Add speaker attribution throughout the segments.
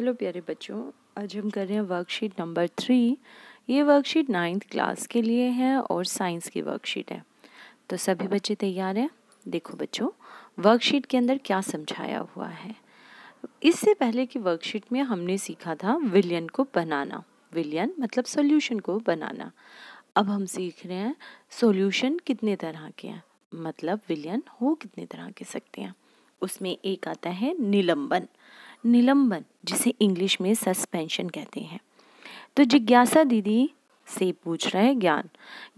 Speaker 1: hello प्यारे बच्चों आज हम कर रहे हैं वर्कशीट नंबर थ्री ये वर्कशीट नाइन्थ क्लास के लिए है और साइंस की वर्कशीट है तो सभी बच्चे तैयार हैं देखो बच्चों वर्कशीट के अंदर क्या समझाया हुआ है इससे पहले की वर्कशीट में हमने सीखा था विलियन को बनाना विलियन मतलब सॉल्यूशन को बनाना अब हम सीख रहे हैं सोल्यूशन कितने तरह के हैं मतलब विलियन हो कितने तरह के सकते हैं उसमें एक आता है निलंबन निलंबन जिसे इंग्लिश में सस्पेंशन कहते हैं तो जिज्ञासा दीदी से पूछ रहा है ज्ञान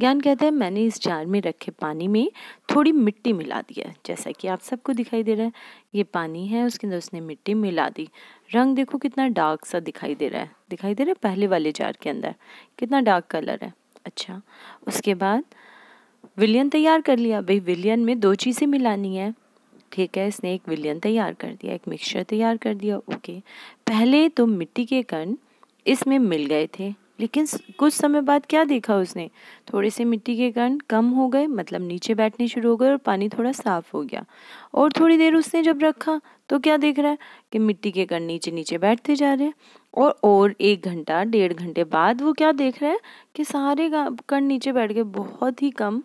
Speaker 1: ज्ञान कहता है मैंने इस जार में रखे पानी में थोड़ी मिट्टी मिला दिया जैसा कि आप सबको दिखाई दे रहा है ये पानी है उसके अंदर उसने मिट्टी मिला दी रंग देखो कितना डार्क सा दिखाई दे रहा है दिखाई दे रहा है पहले वाले जार के अंदर कितना डार्क कलर है अच्छा उसके बाद विलियन तैयार कर लिया भाई विलियन में दो चीज़ें मिलानी है ठीक है इसने एक विलियन तैयार कर दिया एक मिक्सचर तैयार कर दिया ओके पहले तो मिट्टी के कण इसमें मिल गए थे लेकिन कुछ समय बाद क्या देखा उसने थोड़े से मिट्टी के कण कम हो गए मतलब नीचे बैठने शुरू हो गए और पानी थोड़ा साफ हो गया और थोड़ी देर उसने जब रखा तो क्या देख रहा है कि मिट्टी के कण नीचे नीचे बैठते जा रहे हैं और और एक घंटा डेढ़ घंटे बाद वो क्या देख रहा है कि सारे कण नीचे बैठ गए बहुत ही कम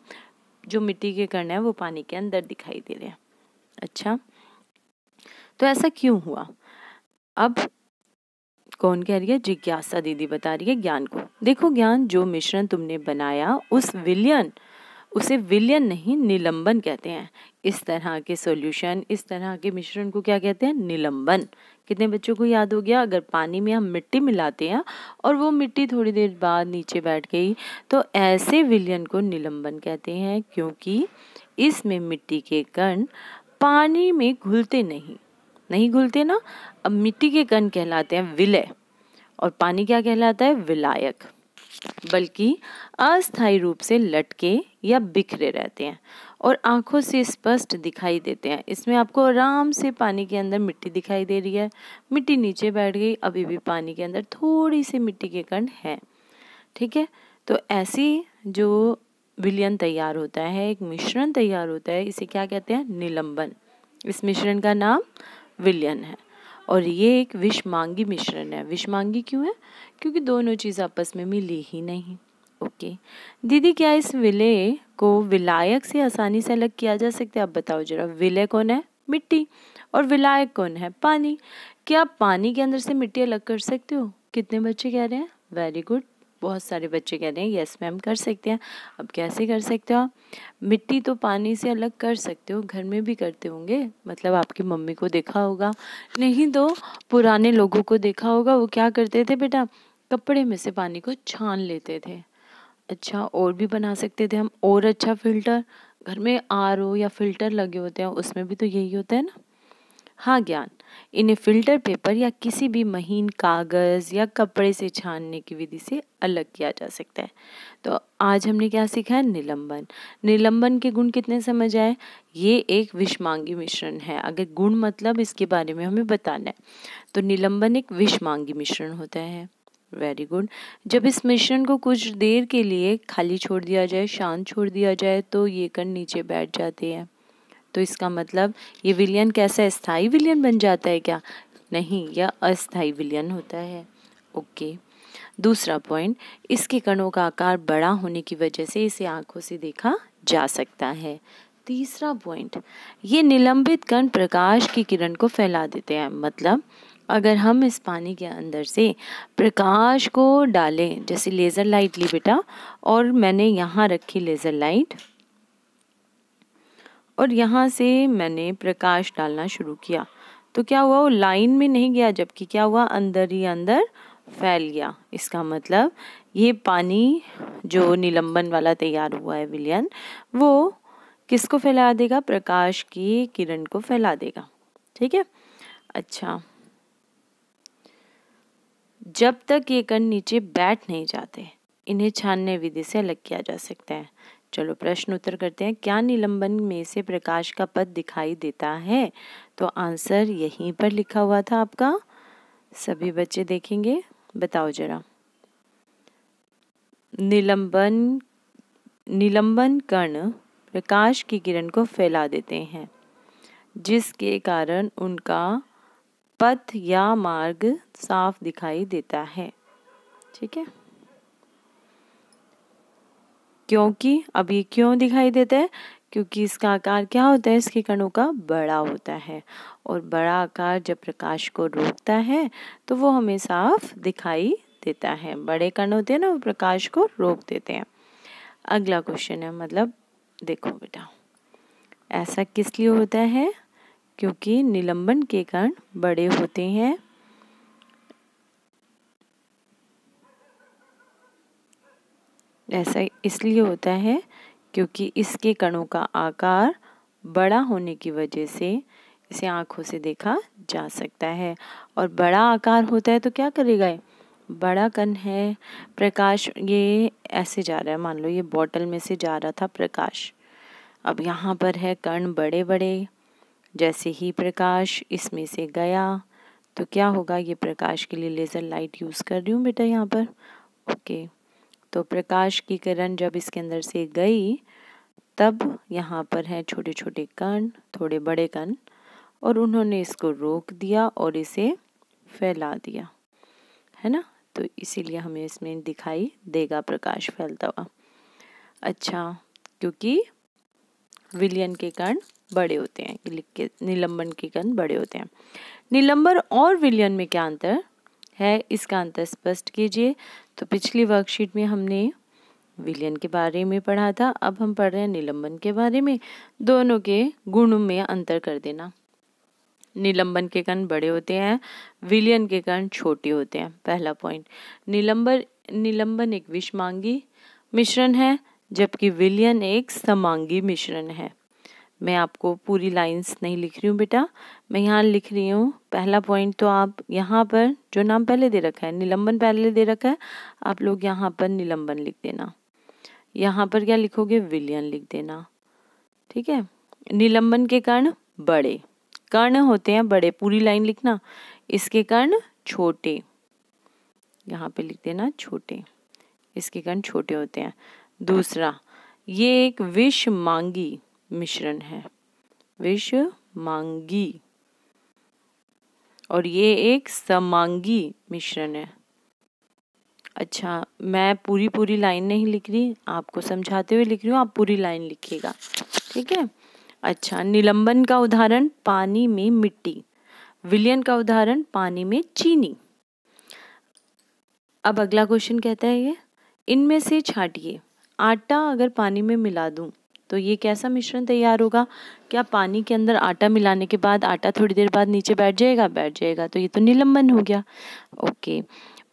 Speaker 1: जो मिट्टी के कण हैं वो पानी के अंदर दिखाई दे रहे हैं अच्छा तो ऐसा क्यों हुआ अब कौन कह रही है जिज्ञासा दीदी बता रही है ज्ञान को देखो ज्ञान जो मिश्रण तुमने बनाया उस विलियन उसे विलियन नहीं निलंबन कहते हैं इस तरह के सॉल्यूशन इस तरह के मिश्रण को क्या कहते हैं निलंबन कितने बच्चों को याद हो गया अगर पानी में हम मिट्टी मिलाते हैं और वो मिट्टी थोड़ी देर बाद नीचे बैठ गई तो ऐसे विलियन को निलंबन कहते हैं क्योंकि इसमें मिट्टी के कण पानी में घुलते नहीं नहीं घुलते ना अब मिट्टी के कण कहलाते हैं विलय और पानी क्या कहलाता है विलायक बल्कि अस्थाई रूप से लटके या बिखरे रहते हैं और आंखों से स्पष्ट दिखाई देते हैं इसमें आपको आराम से पानी के अंदर मिट्टी दिखाई दे रही है मिट्टी नीचे बैठ गई अभी भी पानी के अंदर थोड़ी सी मिट्टी के कण हैं ठीक है तो ऐसी जो विलयन तैयार होता है एक मिश्रण तैयार होता है इसे क्या कहते हैं निलंबन इस मिश्रण का नाम विलयन है और ये एक विषमांगी मिश्रण है विषमांगी क्यों है क्योंकि दोनों चीज़ आपस में मिली ही नहीं ओके दीदी क्या इस विलय को विलायक से आसानी से अलग किया जा सकता है आप बताओ जरा विलय कौन है मिट्टी और विलायक कौन है पानी क्या आप पानी के अंदर से मिट्टी अलग कर सकते हो कितने बच्चे कह रहे हैं वेरी गुड बहुत सारे बच्चे कह रहे हैं यस मैम कर सकते हैं अब कैसे कर सकते हो मिट्टी तो पानी से अलग कर सकते हो घर में भी करते होंगे मतलब आपकी मम्मी को देखा होगा नहीं तो पुराने लोगों को देखा होगा वो क्या करते थे बेटा कपड़े में से पानी को छान लेते थे अच्छा और भी बना सकते थे हम और अच्छा फिल्टर घर में आर या फिल्टर लगे होते हैं उसमें भी तो यही होता है ना हाँ ज्ञान इन्हें फिल्टर पेपर या किसी भी महीन कागज़ या कपड़े से छानने की विधि से अलग किया जा सकता है तो आज हमने क्या सीखा है निलंबन निलंबन के गुण कितने समझ आए ये एक विषमांगी मिश्रण है अगर गुण मतलब इसके बारे में हमें बताना है तो निलंबन एक विषमांगी मिश्रण होता है वेरी गुड जब इस मिश्रण को कुछ देर के लिए खाली छोड़ दिया जाए शांत छोड़ दिया जाए तो ये कण नीचे बैठ जाते हैं तो इसका मतलब ये विलियन कैसा स्थाई विलियन बन जाता है क्या नहीं यह अस्थाई विलियन होता है ओके दूसरा पॉइंट इसके कणों का आकार बड़ा होने की वजह से इसे आंखों से देखा जा सकता है तीसरा पॉइंट ये निलंबित कण प्रकाश की किरण को फैला देते हैं मतलब अगर हम इस पानी के अंदर से प्रकाश को डालें जैसे लेज़र लाइट ली बेटा और मैंने यहाँ रखी लेज़र लाइट और यहाँ से मैंने प्रकाश डालना शुरू किया तो क्या हुआ वो लाइन में नहीं गया जबकि क्या हुआ अंदर ही अंदर फैल गया इसका मतलब ये पानी जो निलंबन वाला तैयार हुआ है विलियन वो किसको फैला देगा प्रकाश की किरण को फैला देगा ठीक है अच्छा जब तक ये कण नीचे बैठ नहीं जाते इन्हें छानने विधि से अलग किया जा सकता है चलो प्रश्न उत्तर करते हैं क्या निलंबन में से प्रकाश का पद दिखाई देता है तो आंसर यहीं पर लिखा हुआ था आपका सभी बच्चे देखेंगे बताओ जरा निलंबन निलंबन कण प्रकाश की किरण को फैला देते हैं जिसके कारण उनका पथ या मार्ग साफ दिखाई देता है ठीक है क्योंकि अब ये क्यों दिखाई देता है क्योंकि इसका आकार क्या होता है इसके कणों का बड़ा होता है और बड़ा आकार जब प्रकाश को रोकता है तो वो हमें साफ दिखाई देता है बड़े कण होते हैं ना वो प्रकाश को रोक देते हैं अगला क्वेश्चन है मतलब देखो बेटा ऐसा किस लिए होता है क्योंकि निलंबन के कण बड़े होते हैं ऐसा इसलिए होता है क्योंकि इसके कणों का आकार बड़ा होने की वजह से इसे आँखों से देखा जा सकता है और बड़ा आकार होता है तो क्या करेगा बड़ा कण है प्रकाश ये ऐसे जा रहा है मान लो ये बॉटल में से जा रहा था प्रकाश अब यहाँ पर है कण बड़े बड़े जैसे ही प्रकाश इसमें से गया तो क्या होगा ये प्रकाश के लिए लेज़र लाइट यूज़ कर रही हूँ बेटा यहाँ पर ओके तो प्रकाश की किरण जब इसके अंदर से गई तब यहाँ पर है छोटे छोटे कण थोड़े बड़े कण और उन्होंने इसको रोक दिया और इसे फैला दिया है ना तो इसीलिए हमें इसमें दिखाई देगा प्रकाश फैलता हुआ अच्छा क्योंकि विलियन के कण बड़े होते हैं निलंबन के कण बड़े होते हैं निलंबन और विलियन में क्या अंतर है इसका अंतर स्पष्ट कीजिए तो पिछली वर्कशीट में हमने विलियन के बारे में पढ़ा था अब हम पढ़ रहे हैं निलंबन के बारे में दोनों के गुण में अंतर कर देना निलंबन के कण बड़े होते हैं विलियन के कण छोटे होते हैं पहला पॉइंट निलंबन निलंबन एक विषमांगी मिश्रण है जबकि विलियन एक समांगी मिश्रण है मैं आपको पूरी लाइंस नहीं लिख रही हूँ बेटा मैं यहाँ लिख रही हूँ पहला पॉइंट तो आप यहाँ पर जो नाम पहले दे रखा है निलंबन पहले दे रखा है आप लोग यहाँ पर निलंबन लिख देना यहाँ पर क्या लिखोगे विलियन लिख देना ठीक है निलंबन के कर्ण बड़े कर्ण होते हैं बड़े पूरी लाइन लिखना इसके कर्ण छोटे यहाँ पर लिख देना छोटे इसके कर्ण छोटे होते हैं दूसरा ये एक विष मांगी मिश्रण है विश्व मांगी और ये एक समांगी मिश्रण है अच्छा मैं पूरी पूरी लाइन नहीं लिख रही आपको समझाते हुए लिख रही हूँ आप पूरी लाइन लिखिएगा ठीक है अच्छा निलंबन का उदाहरण पानी में मिट्टी विलियन का उदाहरण पानी में चीनी अब अगला क्वेश्चन कहता है ये इनमें से छाटिए आटा अगर पानी में मिला दूं तो ये कैसा मिश्रण तैयार होगा क्या पानी के अंदर आटा मिलाने के बाद आटा थोड़ी देर बाद नीचे बैठ जाएगा बैठ जाएगा तो ये तो निलंबन हो गया ओके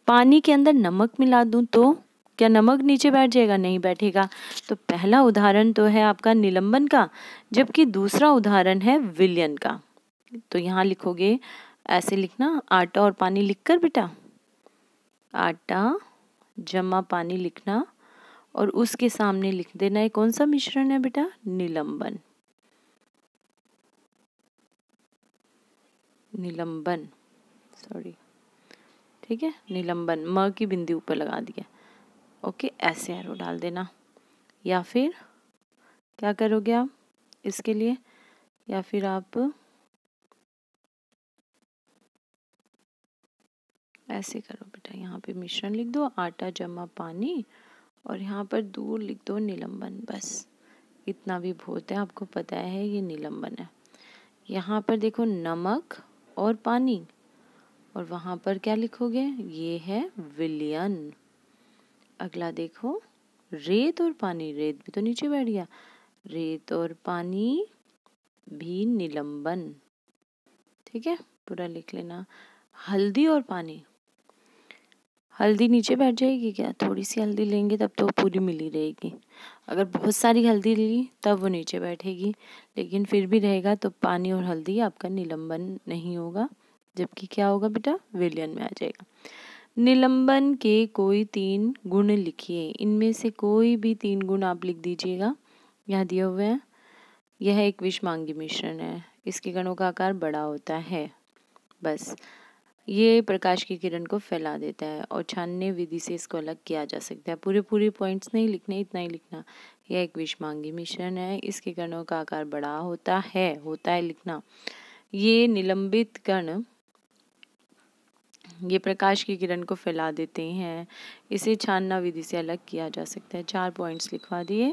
Speaker 1: पानी के अंदर नमक मिला दूँ तो क्या नमक नीचे बैठ जाएगा नहीं बैठेगा तो पहला उदाहरण तो है आपका निलंबन का जबकि दूसरा उदाहरण है विलियन का तो यहाँ लिखोगे ऐसे लिखना आटा और पानी लिख कर बेटा आटा जमा पानी लिखना और उसके सामने लिख देना है कौन सा मिश्रण है बेटा निलंबन निलंबन सॉरी ठीक है निलंबन म की बिंदी ऊपर लगा दिया ओके ऐसे एरो डाल देना या फिर क्या करोगे आप इसके लिए या फिर आप ऐसे करो बेटा यहाँ पे मिश्रण लिख दो आटा जमा पानी और यहाँ पर दूर लिख दो निलंबन बस इतना भी बहुत है आपको पता है ये निलंबन है यहाँ पर देखो नमक और पानी और वहाँ पर क्या लिखोगे ये है विलियन अगला देखो रेत और पानी रेत भी तो नीचे बैठ गया रेत और पानी भी निलंबन ठीक है पूरा लिख लेना हल्दी और पानी हल्दी नीचे बैठ जाएगी क्या थोड़ी सी हल्दी लेंगे तब तो पूरी मिली रहेगी अगर बहुत सारी हल्दी ली तब वो नीचे बैठेगी लेकिन फिर भी रहेगा तो पानी और हल्दी आपका निलंबन नहीं होगा जबकि क्या होगा बेटा विलियन में आ जाएगा निलंबन के कोई तीन गुण लिखिए इनमें से कोई भी तीन गुण आप लिख दीजिएगा यह दिया हुए है यह एक विषमांगी मिश्रण है इसके गणों का आकार बड़ा होता है बस ये प्रकाश की किरण को फैला देता है और छानने विधि से इसको अलग किया जा सकता है पूरे पूरे पॉइंट्स नहीं लिखने इतना ही लिखना यह एक विषमांगी मिश्रण है इसके कणों का आकार बड़ा होता है होता है लिखना ये निलंबित कण ये प्रकाश की किरण को फैला देते हैं इसे छानना विधि से अलग किया जा सकता है चार पॉइंट्स लिखवा दिए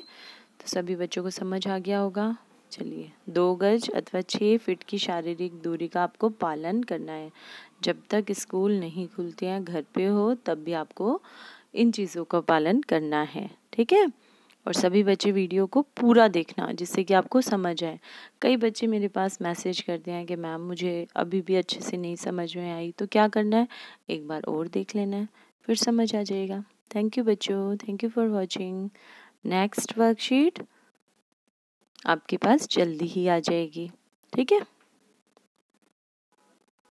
Speaker 1: तो सभी बच्चों को समझ आ गया होगा चलिए दो गज अथवा छः फीट की शारीरिक दूरी का आपको पालन करना है जब तक स्कूल नहीं खुलते हैं घर पे हो तब भी आपको इन चीज़ों का पालन करना है ठीक है और सभी बच्चे वीडियो को पूरा देखना जिससे कि आपको समझ आए कई बच्चे मेरे पास मैसेज करते हैं कि मैम मुझे अभी भी अच्छे से नहीं समझ में आई तो क्या करना है एक बार और देख लेना है फिर समझ आ जाएगा थैंक यू बच्चों thank you for watching next worksheet आपके पास जल्दी ही आ जाएगी ठीक है